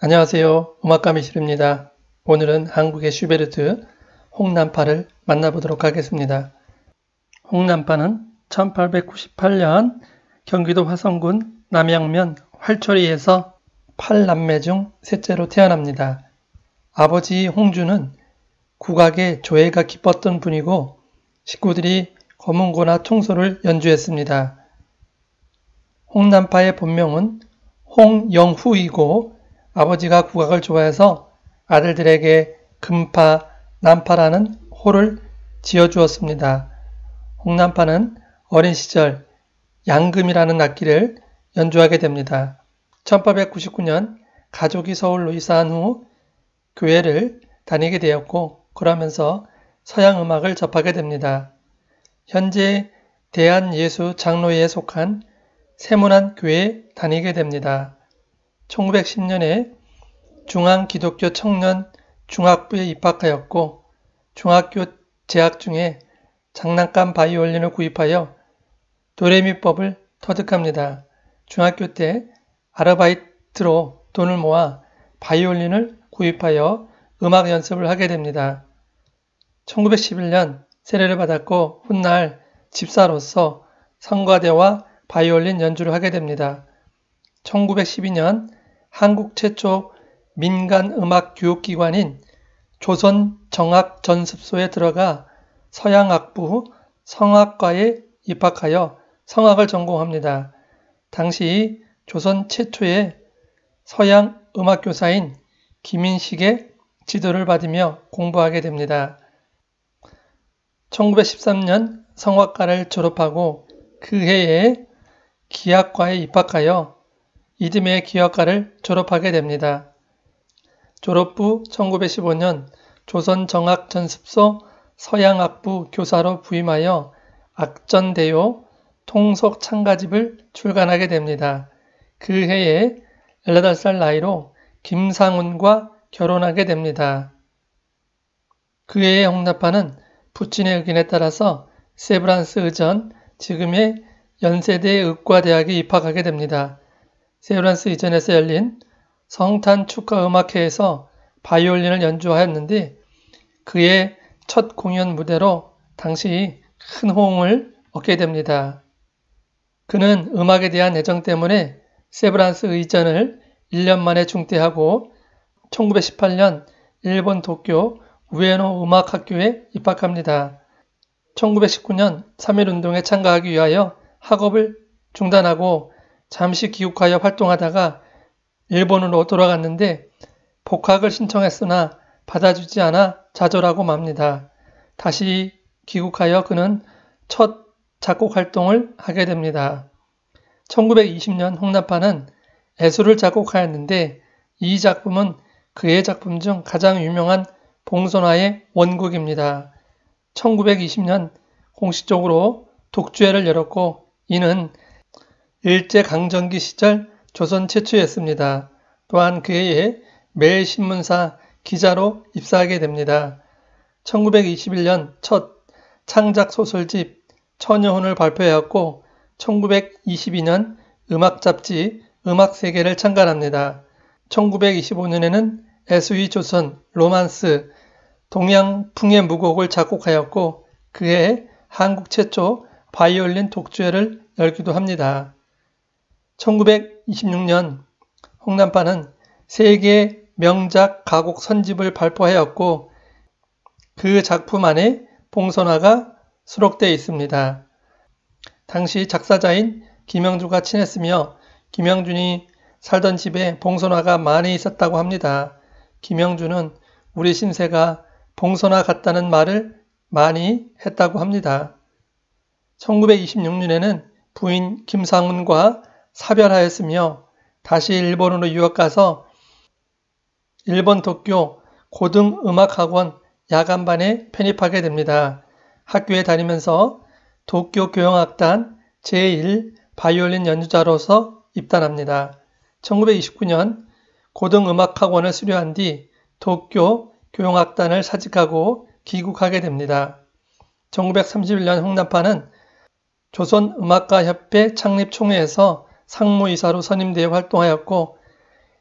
안녕하세요. 음악감이실입니다. 오늘은 한국의 슈베르트 홍남파를 만나보도록 하겠습니다. 홍남파는 1898년 경기도 화성군 남양면 활초리에서 팔남매중 셋째로 태어납니다. 아버지 홍주는 국악의 조예가 깊었던 분이고 식구들이 검은고나 총소를 연주했습니다. 홍남파의 본명은 홍영후이고 아버지가 국악을 좋아해서 아들들에게 금파, 남파라는 호를 지어주었습니다. 홍남파는 어린 시절 양금이라는 악기를 연주하게 됩니다. 1899년 가족이 서울로 이사한 후 교회를 다니게 되었고 그러면서 서양 음악을 접하게 됩니다. 현재 대한예수 장로회에 속한 세문안 교회에 다니게 됩니다. 1910년에 중앙기독교 청년 중학부에 입학하였고 중학교 재학 중에 장난감 바이올린을 구입하여 도레미법을 터득합니다. 중학교 때 아르바이트로 돈을 모아 바이올린을 구입하여 음악 연습을 하게 됩니다. 1911년 세례를 받았고 훗날 집사로서 성가대와 바이올린 연주를 하게 됩니다. 1912년 한국 최초 민간 음악 교육기관인 조선 정악 전습소에 들어가 서양악부 성악과에 입학하여 성악을 전공합니다. 당시 조선 최초의 서양 음악교사인 김인식의 지도를 받으며 공부하게 됩니다. 1913년 성악과를 졸업하고 그 해에 기악과에 입학하여 이듬해 기업가를 졸업하게 됩니다. 졸업 후 1915년 조선정학전습소 서양학부 교사로 부임하여 악전대요 통속창가집을 출간하게 됩니다. 그 해에 18살 나이로 김상훈과 결혼하게 됩니다. 그해의 홍나파는 부친의 의견에 따라서 세브란스 의전, 지금의 연세대 의과대학에 입학하게 됩니다. 세브란스 이전에서 열린 성탄 축하 음악회에서 바이올린을 연주하였는데 그의 첫 공연 무대로 당시 큰 호응을 얻게 됩니다. 그는 음악에 대한 애정 때문에 세브란스 의전을 1년 만에 중퇴하고 1918년 일본 도쿄 우에노 음악학교에 입학합니다. 1919년 3.1운동에 참가하기 위하여 학업을 중단하고 잠시 귀국하여 활동하다가 일본으로 돌아갔는데 복학을 신청했으나 받아주지 않아 좌절하고 맙니다. 다시 귀국하여 그는 첫 작곡 활동을 하게 됩니다. 1920년 홍나파는 애수를 작곡하였는데 이 작품은 그의 작품 중 가장 유명한 봉선화의 원곡입니다. 1920년 공식적으로 독주회를 열었고 이는 일제강점기 시절 조선 최초였습니다. 또한 그에 해 매일신문사 기자로 입사하게 됩니다. 1921년 첫 창작 소설집 처녀혼을 발표하였고 1922년 음악 잡지 음악 세계를 창간합니다. 1925년에는 에수의 조선 로만스 동양풍의 무곡을 작곡하였고 그해 한국 최초 바이올린 독주회를 열기도 합니다. 1926년 홍남파는 세계 명작 가곡 선집을 발표하였고 그 작품 안에 봉선화가 수록되어 있습니다. 당시 작사자인 김영주가 친했으며 김영준이 살던 집에 봉선화가 많이 있었다고 합니다. 김영준은 우리 신세가 봉선화 같다는 말을 많이 했다고 합니다. 1926년에는 부인 김상훈과 사별하였으며 다시 일본으로 유학가서 일본 도쿄 고등음악학원 야간반에 편입하게 됩니다. 학교에 다니면서 도쿄 교향악단 제1 바이올린 연주자로서 입단합니다. 1929년 고등음악학원을 수료한 뒤 도쿄 교향악단을 사직하고 귀국하게 됩니다. 1931년 홍남파는 조선음악가협회 창립총회에서 상무이사로 선임되어 활동하였고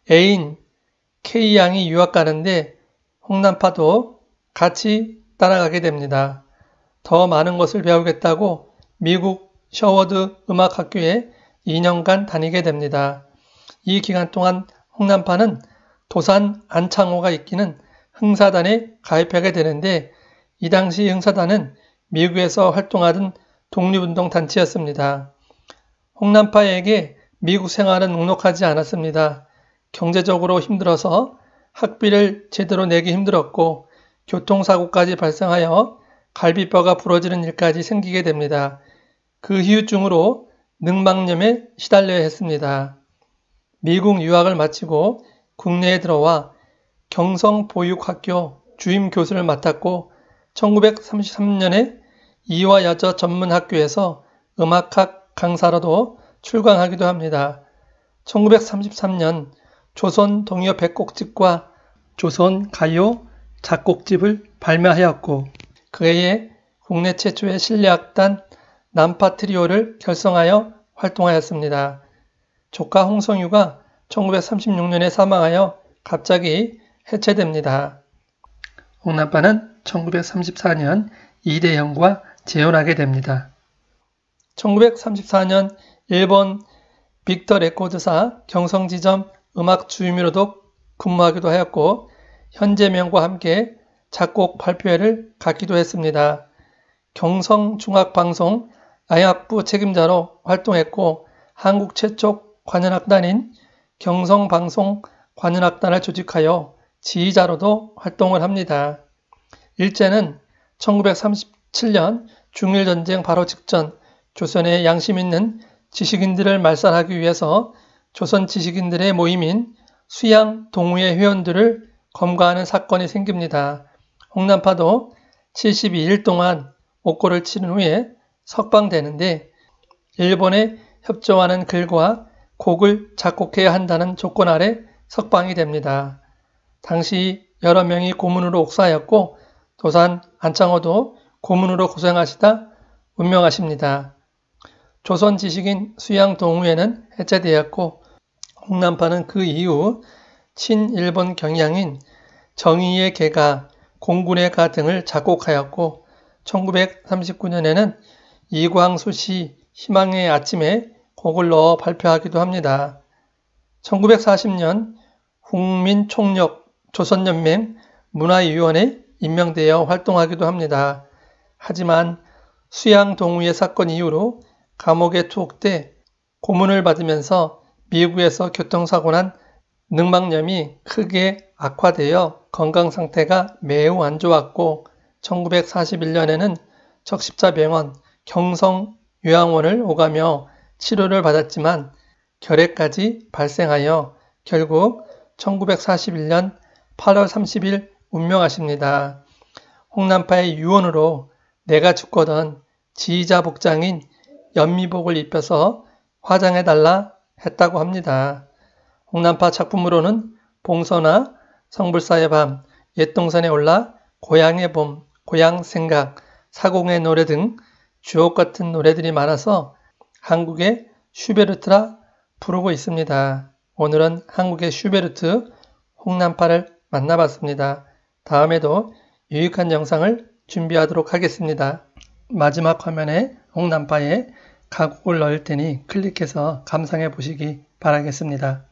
애인 K양이 유학 가는데 홍남파도 같이 따라가게 됩니다. 더 많은 것을 배우겠다고 미국 셔워드 음악학교에 2년간 다니게 됩니다. 이 기간 동안 홍남파는 도산 안창호가 이끼는 흥사단에 가입하게 되는데 이 당시 흥사단은 미국에서 활동하던 독립운동 단체였습니다. 홍남파에게 미국 생활은 녹록하지 않았습니다. 경제적으로 힘들어서 학비를 제대로 내기 힘들었고 교통사고까지 발생하여 갈비뼈가 부러지는 일까지 생기게 됩니다. 그희유증으로 능망염에 시달려야 했습니다. 미국 유학을 마치고 국내에 들어와 경성보육학교 주임 교수를 맡았고 1933년에 이화여자 전문학교에서 음악학 강사로도 출강하기도 합니다. 1933년 조선 동요 백곡집과 조선 가요 작곡집을 발매하였고 그해에 국내 최초의 실내악단 남파트리오를 결성하여 활동하였습니다. 조카 홍성유가 1936년에 사망하여 갑자기 해체됩니다. 옥남파는 1934년 이대형과 재혼하게 됩니다. 1934년 일본 빅터 레코드사 경성지점 음악 주임으로도 근무하기도 하였고 현재명과 함께 작곡 발표회를 갖기도 했습니다. 경성중학방송 아역부 책임자로 활동했고 한국 최초 관현악단인 경성방송 관현악단을 조직하여 지휘자로도 활동을 합니다. 일제는 1937년 중일전쟁 바로 직전 조선의 양심 있는 지식인들을 말살하기 위해서 조선 지식인들의 모임인 수양 동우회 회원들을 검거하는 사건이 생깁니다. 홍남파도 72일 동안 옥고를 치른 후에 석방되는데 일본에 협조하는 글과 곡을 작곡해야 한다는 조건 아래 석방이 됩니다. 당시 여러 명이 고문으로 옥사하였고 도산 안창호도 고문으로 고생하시다 운명하십니다. 조선 지식인 수양 동우회는 해체되었고 홍남파는 그 이후 친일본 경향인 정의의 개가 공군의 가 등을 작곡하였고 1939년에는 이광수 씨 희망의 아침에 곡을 넣어 발표하기도 합니다. 1940년 국민총력 조선연맹 문화위원회 임명되어 활동하기도 합니다. 하지만 수양동우의 사건 이후로 감옥에 투옥돼 고문을 받으면서 미국에서 교통사고 난 늑막염이 크게 악화되어 건강 상태가 매우 안 좋았고 1941년에는 적십자병원 경성 요양원을 오가며 치료를 받았지만 결핵까지 발생하여 결국 1941년 8월 30일 운명하십니다. 홍남파의 유언으로 내가 죽거든 지휘자 복장인 연미복을 입혀서 화장해달라 했다고 합니다. 홍남파 작품으로는 봉선나 성불사의 밤, 옛동산에 올라 고향의 봄, 고향 생각, 사공의 노래 등 주옥 같은 노래들이 많아서 한국의 슈베르트라 부르고 있습니다. 오늘은 한국의 슈베르트 홍남파를 만나봤습니다. 다음에도 유익한 영상을 준비하도록 하겠습니다. 마지막 화면에 홍남파에 가곡을 넣을 테니 클릭해서 감상해 보시기 바라겠습니다.